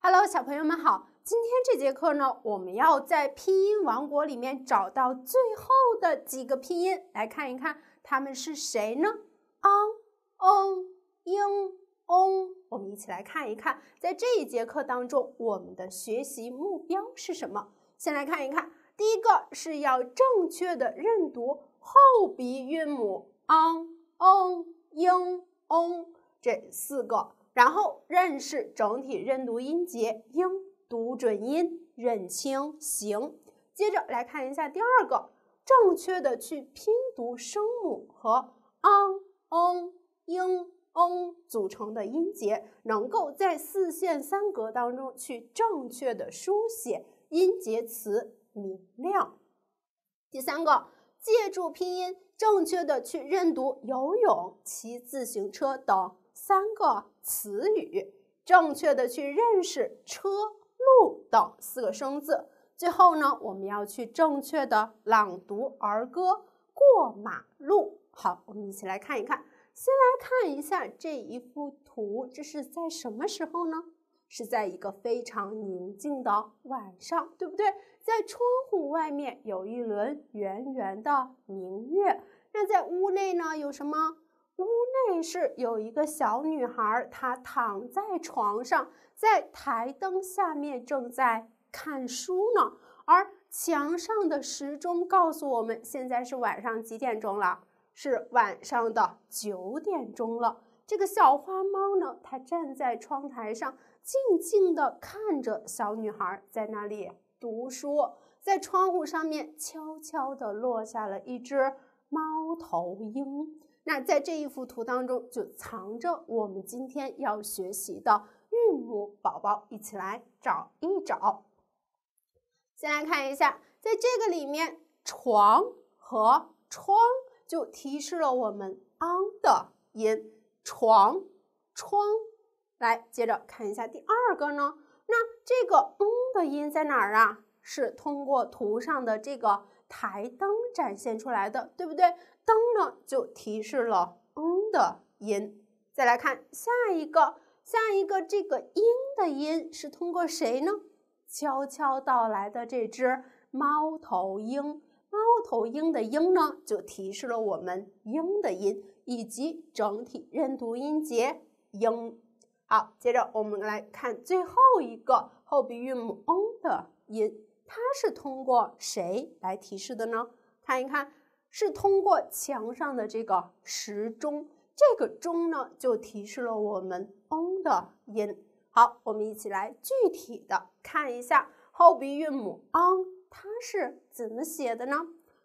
Hello，小朋友们好！今天这节课呢，我们要在拼音王国里面找到最后的几个拼音，来看一看他们是谁呢？ang，eng，ing，ong。我们一起来看一看，在这一节课当中，我们的学习目标是什么？先来看一看，第一个是要正确的认读后鼻韵母 ang，eng，ing，ong 这四个。然后认识整体认读音节，应读准音，认清形。接着来看一下第二个，正确的去拼读声母和 ang eng ing n g 组成的音节，能够在四线三格当中去正确的书写音节词，明亮。第三个，借助拼音正确的去认读游泳、骑自行车等。三个词语，正确的去认识车、路等四个生字。最后呢，我们要去正确的朗读儿歌《过马路》。好，我们一起来看一看。先来看一下这一幅图，这是在什么时候呢？是在一个非常宁静的晚上，对不对？在窗户外面有一轮圆圆的明月。那在屋内呢，有什么？屋内是有一个小女孩，她躺在床上，在台灯下面正在看书呢。而墙上的时钟告诉我们，现在是晚上几点钟了？是晚上的九点钟了。这个小花猫呢，它站在窗台上，静静地看着小女孩在那里读书。在窗户上面悄悄地落下了一只猫头鹰。那在这一幅图当中，就藏着我们今天要学习的韵母宝宝，一起来找一找。先来看一下，在这个里面，床和窗就提示了我们 o n 的音。床、窗，来接着看一下第二个呢。那这个 e n 的音在哪儿啊？是通过图上的这个台灯展现出来的，对不对？灯呢，就提示了嗯的音。再来看下一个，下一个这个鹰的音是通过谁呢？悄悄到来的这只猫头鹰，猫头鹰的鹰呢，就提示了我们鹰的音以及整体认读音节鹰。好，接着我们来看最后一个后鼻韵母 eng 的音，它是通过谁来提示的呢？看一看。是通过墙上的这个时钟，这个钟呢就提示了我们 on 的音。好，我们一起来具体的看一下后鼻韵母 on 它是怎么写的呢？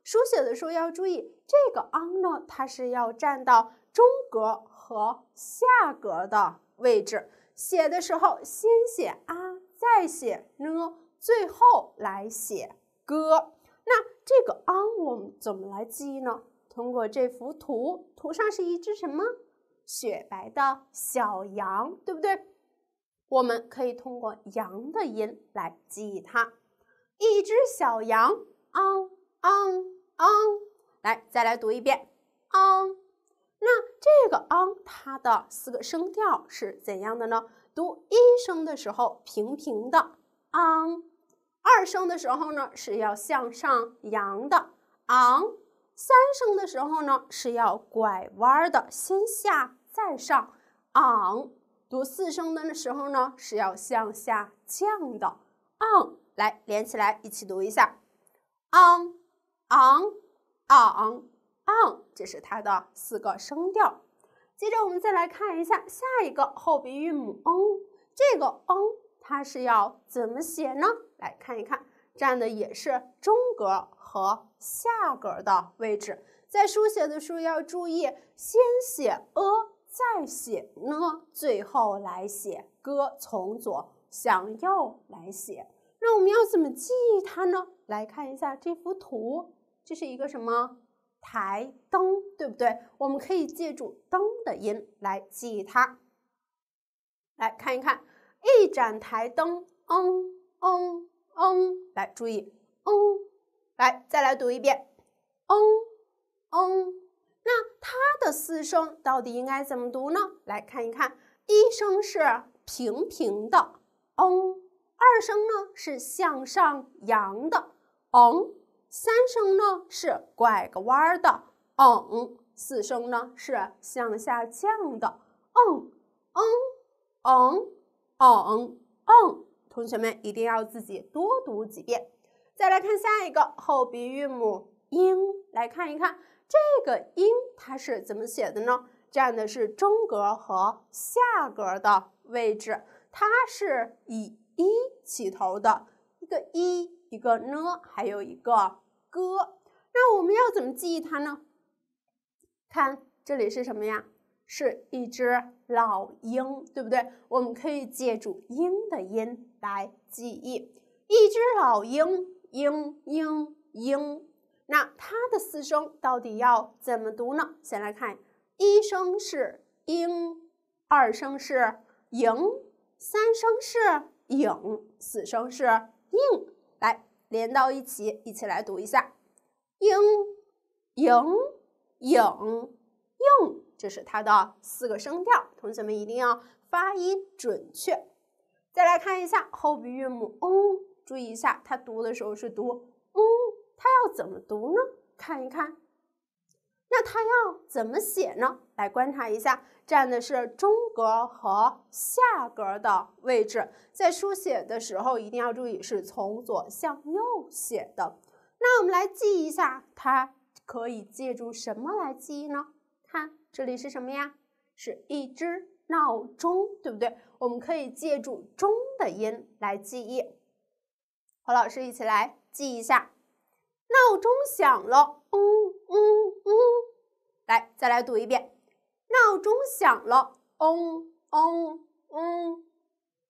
书写的时候要注意，这个 on 呢，它是要占到中格和下格的位置。写的时候先写 a，再写 n，最后来写 g。这个 a n 我们怎么来记忆呢？通过这幅图，图上是一只什么？雪白的小羊，对不对？我们可以通过羊的音来记忆它。一只小羊，ang n n 来再来读一遍 a n 那这个 a n 它的四个声调是怎样的呢？读一声的时候平平的 a n 二声的时候呢，是要向上扬的昂；三声的时候呢，是要拐弯的，先下再上昂；读四声的时候呢，是要向下降的昂。来，连起来一起读一下昂昂昂昂，这是它的四个声调。接着我们再来看一下下一个后鼻韵母 n 这个 n 它是要怎么写呢？来看一看，占的也是中格和下格的位置。在书写的时候要注意，先写 a，再写呢，最后来写 g，从左向右来写。那我们要怎么记忆它呢？来看一下这幅图，这是一个什么台灯，对不对？我们可以借助灯的音来记忆它。来看一看。一盏台灯嗯嗯嗯，来注意嗯，来再来读一遍嗯嗯。那它的四声到底应该怎么读呢？来看一看，一声是平平的嗯；二声呢是向上扬的嗯；三声呢是拐个弯儿的嗯；四声呢是向下降的嗯嗯嗯。嗯嗯，同学们一定要自己多读几遍。再来看下一个后鼻韵母 ing，来看一看这个 ing 它是怎么写的呢？占的是中格和下格的位置，它是以一起头的一个一，一个呢，还有一个歌。那我们要怎么记忆它呢？看这里是什么呀？是一只。老鹰，对不对？我们可以借助“鹰”的音来记忆。一只老鹰，鹰鹰鹰。那它的四声到底要怎么读呢？先来看，一声是鹰，二声是营，三声是影，四声是应。来，连到一起，一起来读一下：鹰、鹰，影、应。这是它的四个声调，同学们一定要发音准确。再来看一下后鼻韵母 “o”，注意一下，它读的时候是读 “o”，它要怎么读呢？看一看，那它要怎么写呢？来观察一下，占的是中格和下格的位置，在书写的时候一定要注意是从左向右写的。那我们来记一下，它可以借助什么来记忆呢？看这里是什么呀？是一只闹钟，对不对？我们可以借助“钟”的音来记忆。和老师一起来记一下：闹钟响了，嗯嗯嗯。来，再来读一遍：闹钟响了，嗯嗯嗯。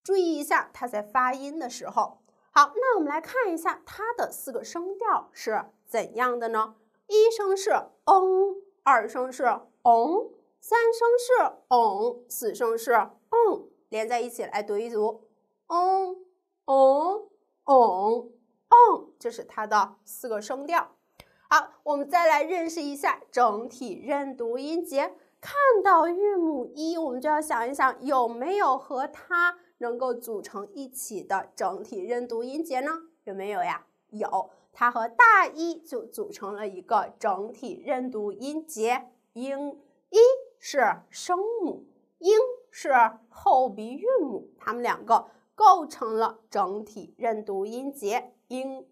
注意一下，它在发音的时候。好，那我们来看一下它的四个声调是怎样的呢？一声是“嗯，二声是。n 三声是 n 四声是嗯，连在一起来读一读，嗯嗯嗯嗯，这是它的四个声调。好，我们再来认识一下整体认读音节。看到韵母一，我们就要想一想有没有和它能够组成一起的整体认读音节呢？有没有呀？有，它和大一就组成了一个整体认读音节。英一是声母英是后鼻韵母，它们两个构成了整体认读音节英。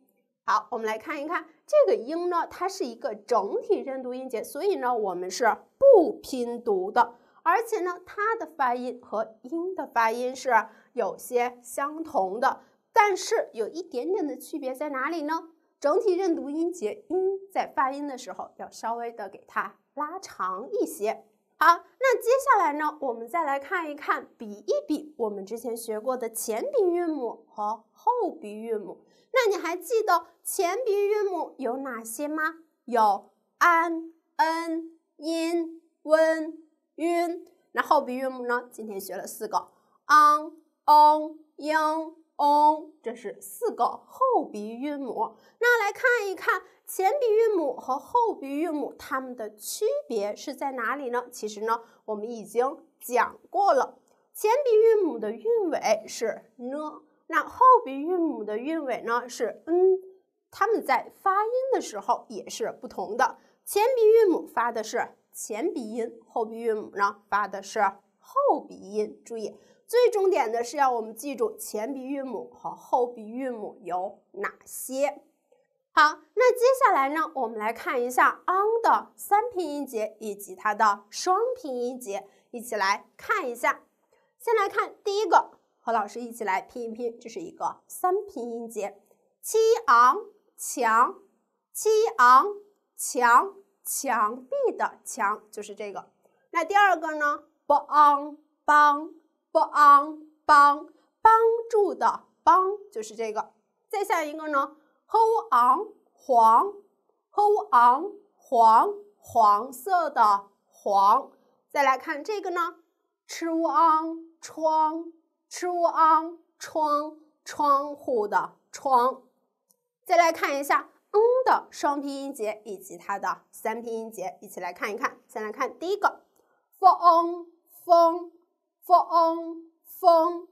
好，我们来看一看这个英呢，它是一个整体认读音节，所以呢，我们是不拼读的，而且呢，它的发音和英的发音是有些相同的，但是有一点点的区别在哪里呢？整体认读音节音在发音的时候要稍微的给它拉长一些。好，那接下来呢，我们再来看一看，比一比我们之前学过的前鼻韵母和后鼻韵母。那你还记得前鼻韵母有哪些吗？有 an、en、in、温、n un。那后鼻韵母呢？今天学了四个 ang、o n ing。n 这是四个后鼻韵母，那来看一看前鼻韵母和后鼻韵母它们的区别是在哪里呢？其实呢，我们已经讲过了，前鼻韵母的韵尾是 n，那后鼻韵母的韵尾呢是 n，它们在发音的时候也是不同的，前鼻韵母发的是前鼻音，后鼻韵母呢发的是后鼻音，注意。最重点的是要我们记住前鼻韵母和后鼻韵母有哪些。好，那接下来呢，我们来看一下 ang 的三拼音节以及它的双拼音节，一起来看一下。先来看第一个，和老师一起来拼一拼，这是一个三拼音节，q ang 墙，q ang 墙，墙壁的墙就是这个。那第二个呢，b ang 帮。b ang 帮帮助的帮就是这个，再下一个呢 h u ang 黄 h u ang 黄黄色的黄，再来看这个呢 ch u ang 窗 ch u ang 窗窗户的窗，再来看一下 n 的双拼音节以及它的三拼音节，一起来看一看，先来看第一个 f ang 风。f e n 风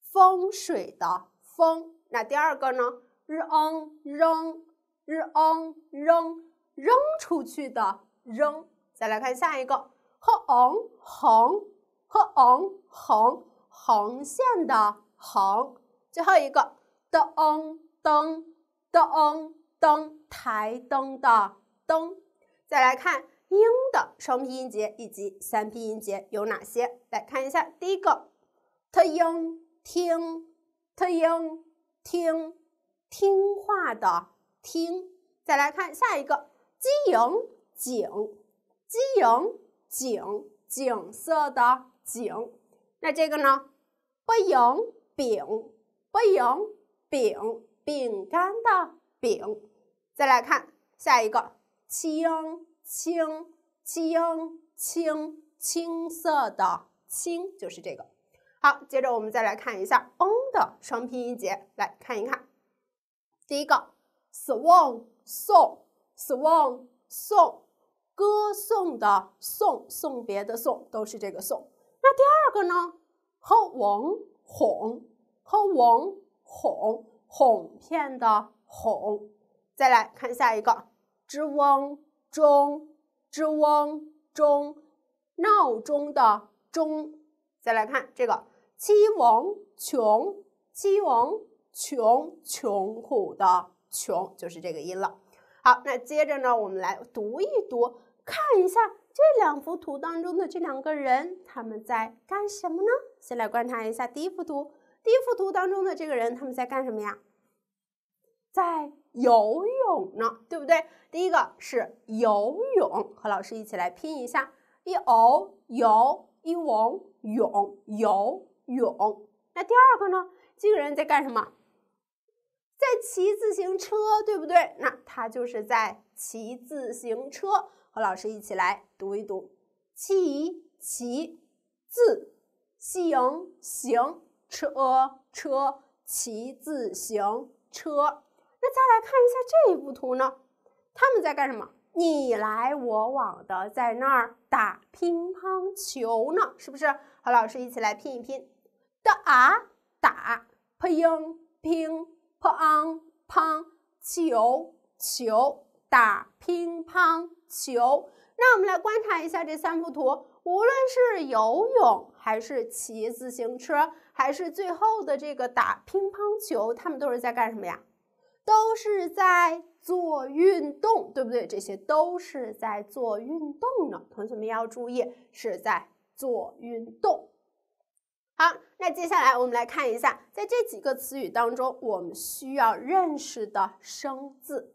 风水的风，那第二个呢日 e n 扔日 e n 扔扔出去的扔。再来看下一个 h e n 横 h e n 横横线的横。最后一个 deng 灯 deng 灯台灯的灯。再来看。英的双拼音节以及三拼音节有哪些？来看一下，第一个 t ing 听，t ing 听，听话的听。再来看下一个鸡 ing 景鸡 ing 景，景色的景。那这个呢？b ing 饼，b ing 饼，饼干的饼。再来看下一个清。ing。青青青青色的青就是这个。好，接着我们再来看一下 n 的双拼音节，来看一看。第一个 s w a n 送 s w a n 送，歌颂的送，送别的送，都是这个送。那第二个呢 h o n 哄 h o n 哄，哄骗的哄。再来看下一个，zhong。钟，z h u n g 钟，闹钟的钟。再来看这个鸡王穷，鸡王穷，穷苦的穷，就是这个音了。好，那接着呢，我们来读一读，看一下这两幅图当中的这两个人，他们在干什么呢？先来观察一下第一幅图，第一幅图当中的这个人，他们在干什么呀？在。游泳呢，对不对？第一个是游泳，和老师一起来拼一下，y o 游，y ong 游，泳。那第二个呢？这个人在干什么？在骑自行车，对不对？那他就是在骑自行车，和老师一起来读一读，q i 骑自，x i ng 行车车，骑自行车。那再来看一下这一幅图呢，他们在干什么？你来我往的在那儿打乒乓球呢，是不是？和老师一起来拼一拼的啊打，p in 乒，p i n g 乓球球打乒乓球。那我们来观察一下这三幅图，无论是游泳还是骑自行车，还是最后的这个打乒乓球，他们都是在干什么呀？都是在做运动，对不对？这些都是在做运动呢。同学们要注意，是在做运动。好，那接下来我们来看一下，在这几个词语当中，我们需要认识的生字。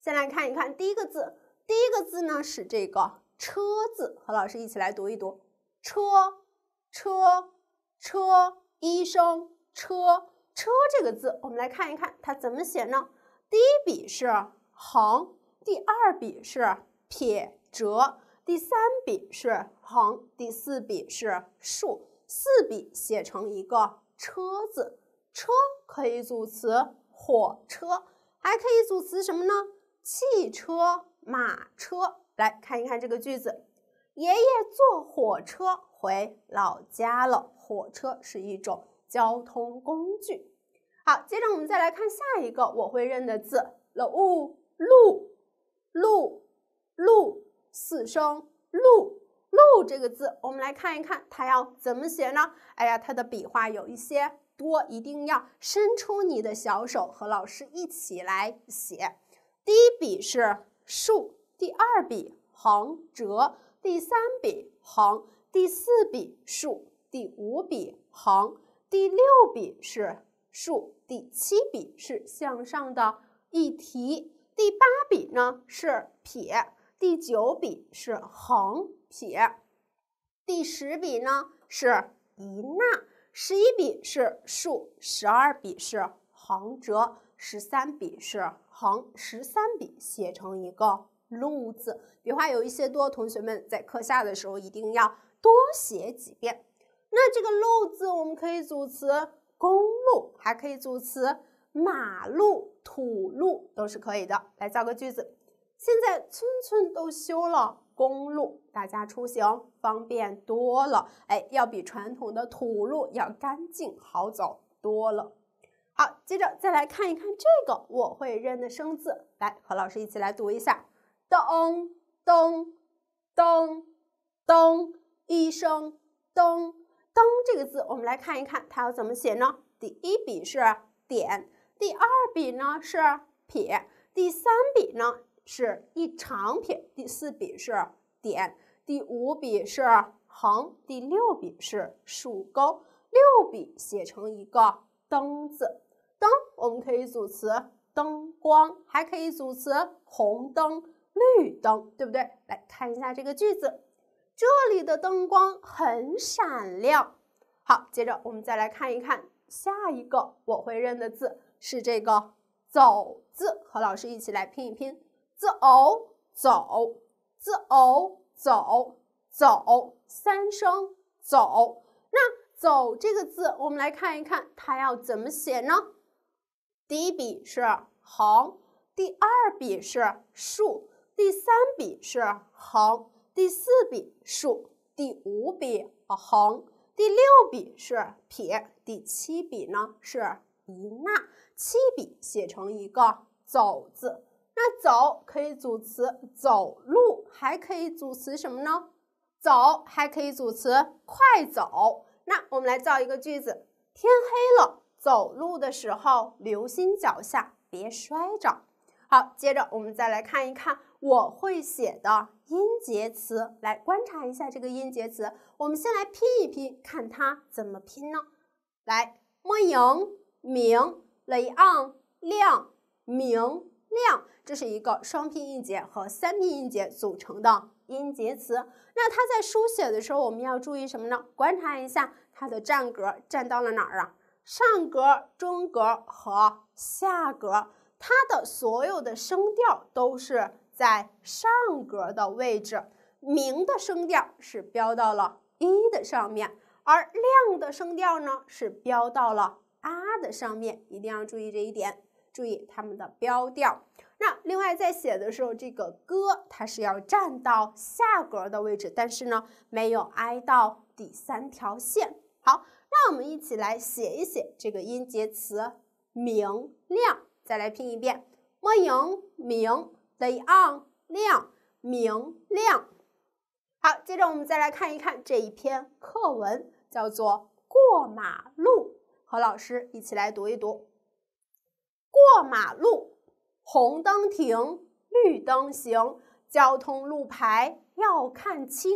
先来看一看第一个字，第一个字呢是这个“车”字，和老师一起来读一读：车、车、车，一声车。车这个字，我们来看一看它怎么写呢？第一笔是横，第二笔是撇折，第三笔是横，第四笔是竖，四笔写成一个车字。车可以组词火车，还可以组词什么呢？汽车、马车。来看一看这个句子：爷爷坐火车回老家了。火车是一种。交通工具，好，接着我们再来看下一个我会认的字，l u 路路路四声路路这个字，我们来看一看它要怎么写呢？哎呀，它的笔画有一些多，一定要伸出你的小手和老师一起来写。第一笔是竖，第二笔横折，第三笔横，第四笔竖，第五笔横。第六笔是竖，第七笔是向上的一提，第八笔呢是撇，第九笔是横撇，第十笔呢是一捺，十一笔是竖，十二笔是横折，十三笔是横，十三笔写成一个“路”字，笔画有一些多，同学们在课下的时候一定要多写几遍。那这个“路”字，我们可以组词公路，还可以组词马路、土路，都是可以的。来造个句子：现在村村都修了公路，大家出行方便多了。哎，要比传统的土路要干净、好走多了。好，接着再来看一看这个我会认的生字，来和老师一起来读一下：咚咚咚咚，一声咚。灯这个字，我们来看一看它要怎么写呢？第一笔是点，第二笔呢是撇，第三笔呢是一长撇，第四笔是点，第五笔是横，第六笔是竖钩，六笔写成一个灯字。灯我们可以组词灯光，还可以组词红灯、绿灯，对不对？来看一下这个句子。这里的灯光很闪亮。好，接着我们再来看一看下一个我会认的字是这个“走字，和老师一起来拼一拼 z 走 z 走；走，三声走。那“走”这个字，我们来看一看它要怎么写呢？第一笔是横，第二笔是竖，第三笔是横。第四笔竖，第五笔横，第六笔是撇，第七笔呢是一捺，七笔写成一个“走”字。那“走”可以组词“走路”，还可以组词什么呢？“走”还可以组词“快走”。那我们来造一个句子：天黑了，走路的时候留心脚下，别摔着。好，接着我们再来看一看我会写的音节词。来观察一下这个音节词，我们先来拼一拼，看它怎么拼呢？来，m i ng 明，l i ang 亮，明亮，这是一个双拼音节和三拼音节组成的音节词。那它在书写的时候，我们要注意什么呢？观察一下它的占格占到了哪儿啊？上格、中格和下格。它的所有的声调都是在上格的位置，明的声调是标到了一的上面，而亮的声调呢是标到了啊的上面，一定要注意这一点，注意它们的标调。那另外在写的时候，这个歌它是要占到下格的位置，但是呢没有挨到底三条线。好，让我们一起来写一写这个音节词明亮。再来拼一遍，m y 明，l i ang 亮，明亮。好，接着我们再来看一看这一篇课文，叫做《过马路》。和老师一起来读一读：过马路，红灯停，绿灯行，交通路牌要看清。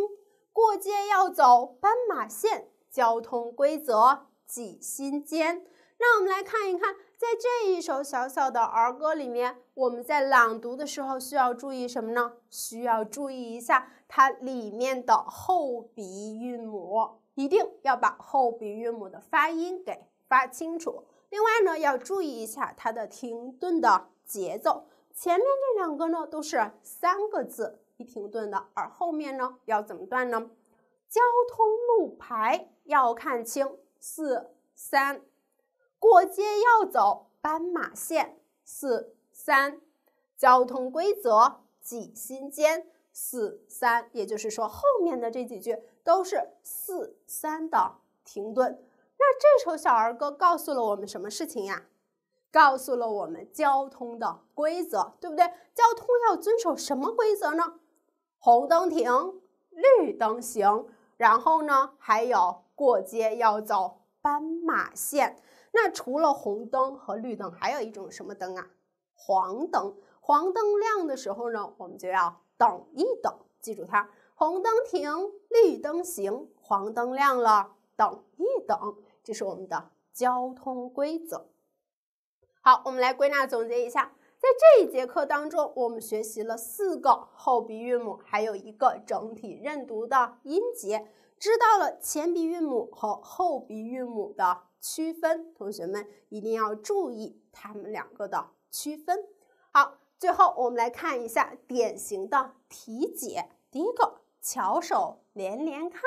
过街要走斑马线，交通规则记心间。那我们来看一看，在这一首小小的儿歌里面，我们在朗读的时候需要注意什么呢？需要注意一下它里面的后鼻韵母，一定要把后鼻韵母的发音给发清楚。另外呢，要注意一下它的停顿的节奏。前面这两个呢都是三个字一停顿的，而后面呢要怎么断呢？交通路牌要看清，四三。过街要走斑马线，四三，交通规则记心间，四三。也就是说，后面的这几句都是四三的停顿。那这首小儿歌告诉了我们什么事情呀？告诉了我们交通的规则，对不对？交通要遵守什么规则呢？红灯停，绿灯行。然后呢，还有过街要走斑马线。那除了红灯和绿灯，还有一种什么灯啊？黄灯。黄灯亮的时候呢，我们就要等一等。记住它：红灯停，绿灯行，黄灯亮了等一等。这是我们的交通规则。好，我们来归纳总结一下，在这一节课当中，我们学习了四个后鼻韵母，还有一个整体认读的音节。知道了前鼻韵母和后鼻韵母的区分，同学们一定要注意它们两个的区分。好，最后我们来看一下典型的题解。第一个，巧手连连看。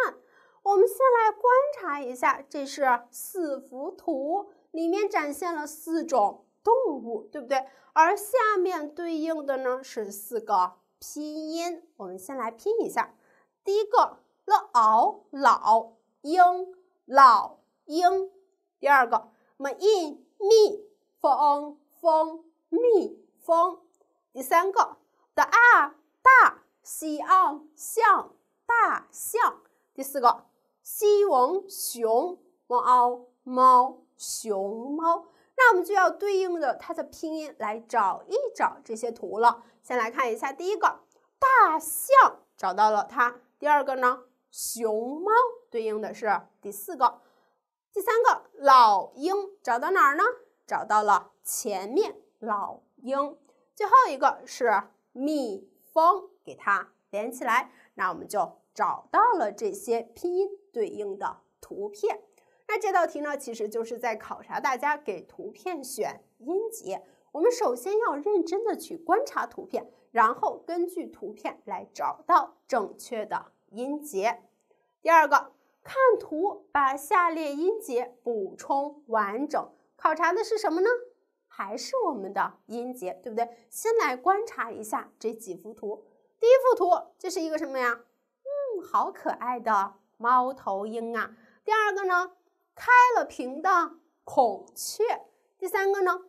我们先来观察一下，这是四幅图，里面展现了四种动物，对不对？而下面对应的呢是四个拼音，我们先来拼一下。第一个。l a o 老鹰，老鹰。第二个 m i 蜜 f eng 蜂，蜜蜂。第三个 d a 大 x ang 象，大象。第四个 x i ong 熊 w a o 猫，熊猫。那我们就要对应的它的拼音来找一找这些图了。先来看一下第一个大象，找到了它。第二个呢？熊猫对应的是第四个，第三个老鹰找到哪儿呢？找到了前面老鹰，最后一个是蜜蜂，给它连起来，那我们就找到了这些拼音对应的图片。那这道题呢，其实就是在考察大家给图片选音节。我们首先要认真的去观察图片，然后根据图片来找到正确的。音节，第二个看图，把下列音节补充完整。考察的是什么呢？还是我们的音节，对不对？先来观察一下这几幅图。第一幅图，这是一个什么呀？嗯，好可爱的猫头鹰啊！第二个呢，开了屏的孔雀。第三个呢？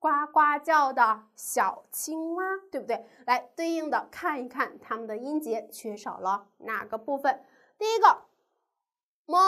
呱呱叫的小青蛙，对不对？来，对应的看一看它们的音节缺少了哪个部分。第一个，猫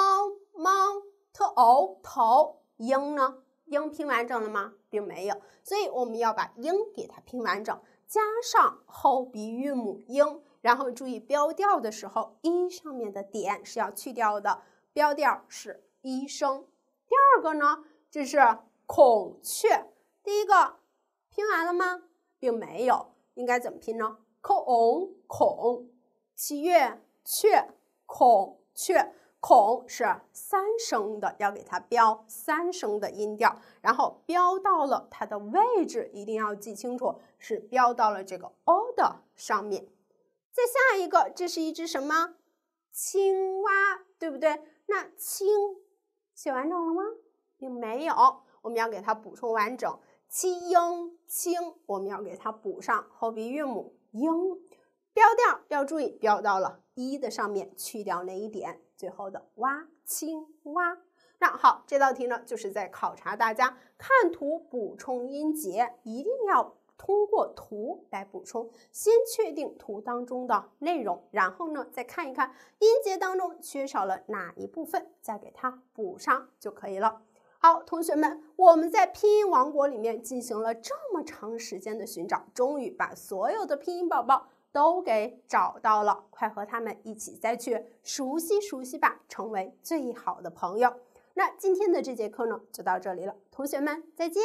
猫特偶头，鹰呢？鹰拼完整了吗？并没有，所以我们要把鹰给它拼完整，加上后鼻韵母鹰，然后注意标调的时候，一上面的点是要去掉的，标调是一声。第二个呢，这是孔雀。第一个拼完了吗？并没有，应该怎么拼呢？kong 孔雀，孔雀，孔是三声的，要给它标三声的音调，然后标到了它的位置，一定要记清楚，是标到了这个 o 的上面。再下一个，这是一只什么青蛙，对不对？那青写完整了吗？并没有，我们要给它补充完整。七 i n 我们要给它补上后鼻韵母 i 标调要注意标到了一的上面，去掉那一点，最后的蛙青蛙。那好，这道题呢就是在考察大家看图补充音节，一定要通过图来补充，先确定图当中的内容，然后呢再看一看音节当中缺少了哪一部分，再给它补上就可以了。好，同学们，我们在拼音王国里面进行了这么长时间的寻找，终于把所有的拼音宝宝都给找到了。快和他们一起再去熟悉熟悉吧，成为最好的朋友。那今天的这节课呢，就到这里了，同学们再见。